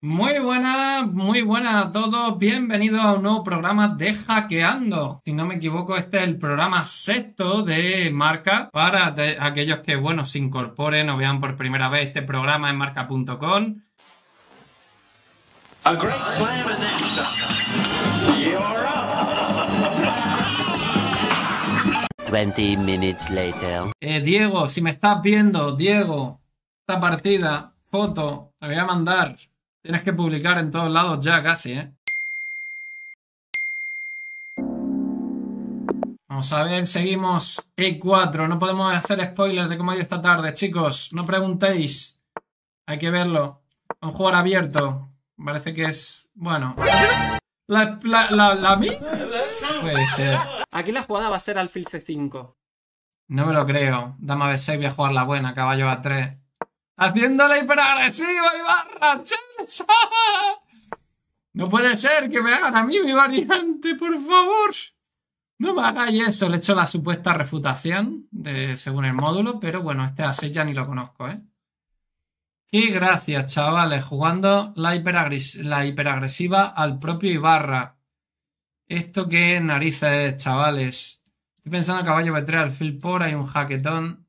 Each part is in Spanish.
Muy buenas, muy buenas a todos. Bienvenidos a un nuevo programa de Hackeando. Si no me equivoco, este es el programa sexto de Marca para aquellos que, bueno, se incorporen o vean por primera vez este programa en marca.com. minutes later. Eh, Diego, si me estás viendo, Diego, esta partida, foto, te voy a mandar. Tienes que publicar en todos lados ya casi, ¿eh? Vamos a ver, seguimos E4. No podemos hacer spoilers de cómo ha ido esta tarde, chicos. No preguntéis. Hay que verlo. Un jugador abierto. Parece que es. Bueno. ¿La, la, Puede ser. Aquí la jugada va a ser alfil C5. No me lo creo. Dama B6, voy a jugar la buena, caballo A3. ¡Haciéndole hiperagresivo y barra! No puede ser que me hagan a mí mi variante, por favor. No me hagáis eso. Le he hecho la supuesta refutación de, según el módulo, pero bueno, este A6 ya ni lo conozco, ¿eh? Y gracias, chavales, jugando la, hiperagresiva al propio Ibarra. Esto qué narices, chavales. Estoy pensando en caballo B3 por, hay un jaquetón.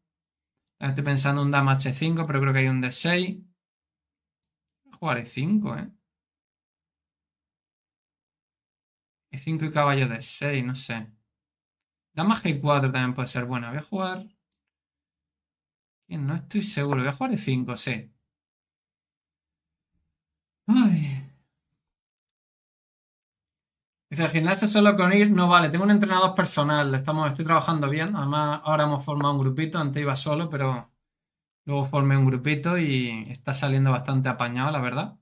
Estoy pensando en un dama H5, pero creo que hay un D6 e 5, ¿eh? E5 y caballo de 6, no sé. que G4 también puede ser buena. Voy a jugar... no estoy seguro. Voy a jugar E5, sí. Ay. Dice, el gimnasio solo con ir no vale. Tengo un entrenador personal. Estamos, estoy trabajando bien. Además, ahora hemos formado un grupito. Antes iba solo, pero Luego formé un grupito y está saliendo bastante apañado, la verdad.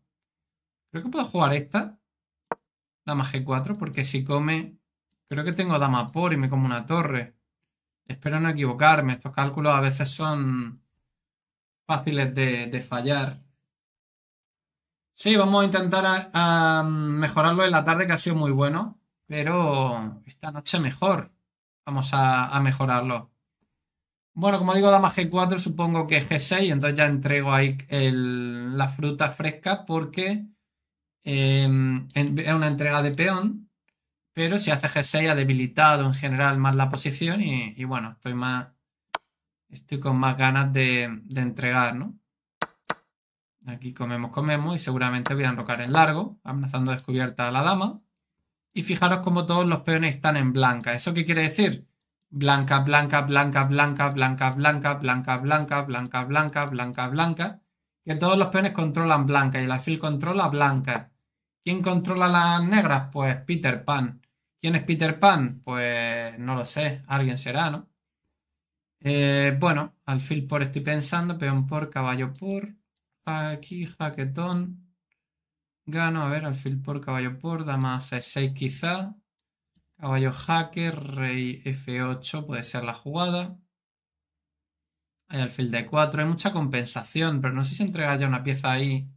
Creo que puedo jugar esta. Dama G4, porque si come... Creo que tengo dama por y me como una torre. Espero no equivocarme. Estos cálculos a veces son fáciles de, fallar. Sí, vamos a intentar mejorarlo en la tarde, que ha sido muy bueno. Pero esta noche mejor. Vamos a mejorarlo. Bueno, como digo, dama G4, supongo que G6, entonces ya entrego ahí la fruta fresca porque em, es una entrega de peón, pero si hace G6 ha debilitado en general más la posición y, bueno, estoy más estoy con más ganas de, de, entregar, ¿no? Aquí comemos, comemos y seguramente voy a enrocar en largo, amenazando descubierta a la dama. Y fijaros como todos los peones están en blanca. ¿Eso qué quiere decir? blanca, blanca, blanca, blanca, blanca, blanca, blanca, blanca, blanca, blanca, blanca, blanca, que todos los peones controlan blanca y la alfil controla blanca. ¿Quién controla las negras? Pues Peter Pan. ¿Quién es Peter Pan? Pues no lo sé, alguien será, ¿no? bueno, alfil por estoy pensando, peón por, caballo por, aquí, jaquetón, gano, a ver, alfil por, caballo por, dama c6 quizá, Caballo hacker, rey f8 puede ser la jugada. Hay alfil de 4 hay mucha compensación, pero no sé si entrega ya una pieza ahí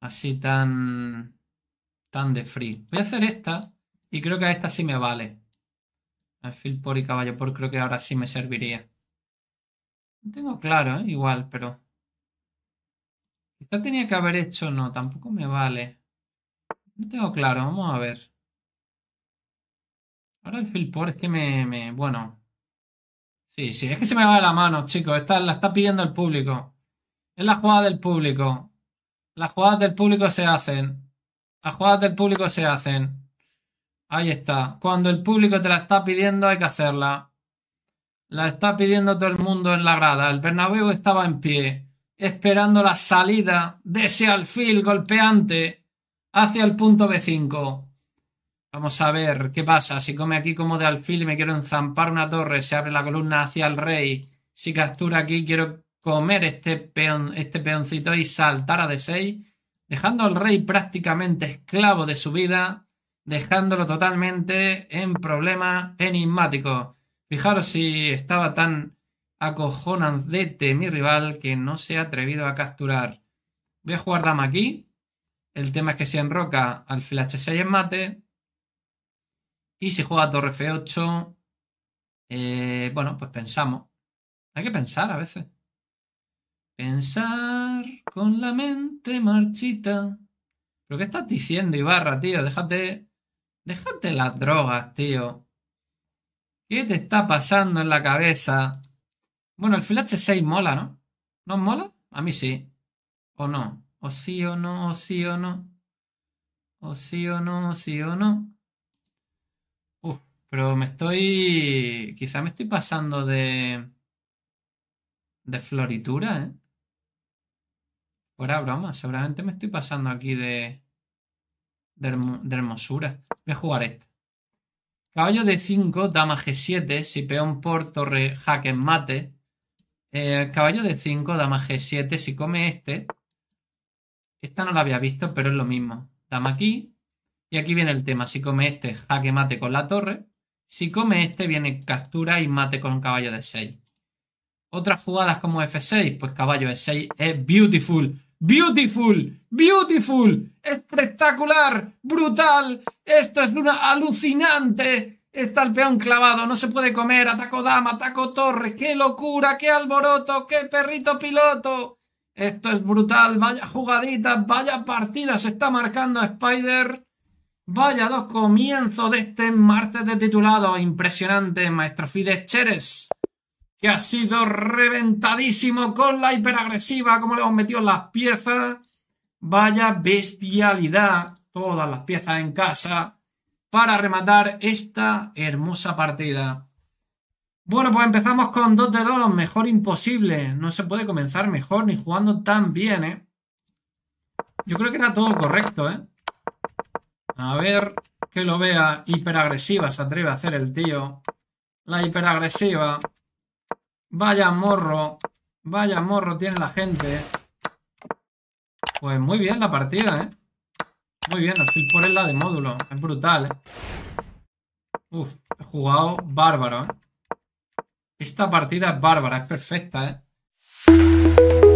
así tan tan de free. Voy a hacer esta y creo que a esta sí me vale. Alfil por y caballo por creo que ahora sí me serviría. No tengo claro, ¿eh? igual, pero... esta tenía que haber hecho, no, tampoco me vale. No tengo claro, vamos a ver. Ahora el por es que me, Bueno. Sí, sí, es que se me va de la mano, chicos. Esta, la está pidiendo el público. Es la jugada del público. Las jugadas del público se hacen. Las jugadas del público se hacen. Ahí está. Cuando el público te la está pidiendo, hay que hacerla. La está pidiendo todo el mundo en la grada. El Bernabéu estaba en pie, esperando la salida de ese alfil golpeante hacia el punto B5. Vamos a ver qué pasa. Si come aquí como de alfil y me quiero enzampar una torre, se abre la columna hacia el rey. Si captura aquí, quiero comer este, este peoncito y saltar a D6, dejando al rey prácticamente esclavo de su vida, dejándolo totalmente en problema enigmático. Fijaros si estaba tan acojonante mi rival que no se ha atrevido a capturar. Voy a jugar dama aquí. El tema es que si enroca alfil H6 en mate, y si juega torre F8, eh, bueno, pues pensamos. Hay que pensar a veces. Pensar con la mente marchita. ¿Pero qué estás diciendo, Ibarra, tío? Déjate. Déjate las drogas, tío. ¿Qué te está pasando en la cabeza? Bueno, el flash 6 mola, ¿no? ¿No mola? A mí sí. ¿O no? ¿O sí o no? ¿O sí o no? ¿O sí o no? ¿O sí o no? Pero me estoy. Quizá me estoy pasando de. de floritura, ¿eh? Fuera broma, seguramente me estoy pasando aquí de. de, hermosura. Voy a jugar este. Caballo de 5, dama G7, si peón por torre, jaque mate. Eh, caballo de 5, dama G7, si come este. Esta no la había visto, pero es lo mismo. Dama aquí. Y aquí viene el tema. Si come este, jaque mate con la torre. Si come este, viene captura y mate con un caballo de 6. Otras jugadas como F6, pues caballo de 6 es beautiful, beautiful, beautiful, espectacular, brutal. Esto es una alucinante. Está el peón clavado, no se puede comer, ataco dama, ataco torre, qué locura, qué alboroto, qué perrito piloto. Esto es brutal, vaya jugadita, vaya partida, se está marcando Spider. Vaya dos comienzos de este martes de titulado impresionante, maestro Fides Cheres, que ha sido reventadísimo con la hiperagresiva, como le hemos metido las piezas. Vaya bestialidad, todas las piezas en casa, para rematar esta hermosa partida. Bueno, pues empezamos con 2 de 2, mejor imposible. No se puede comenzar mejor ni jugando tan bien, ¿eh? Yo creo que era todo correcto, ¿eh? A ver, que lo vea. Hiperagresiva se atreve a hacer el tío. La hiperagresiva. Vaya morro. Vaya morro tiene la gente. Pues muy bien la partida, ¿eh? Muy bien, el por el lado de módulo. Es brutal, ¿eh? Uf, he jugado bárbaro, ¿eh? Esta partida es bárbara, es perfecta, ¿eh?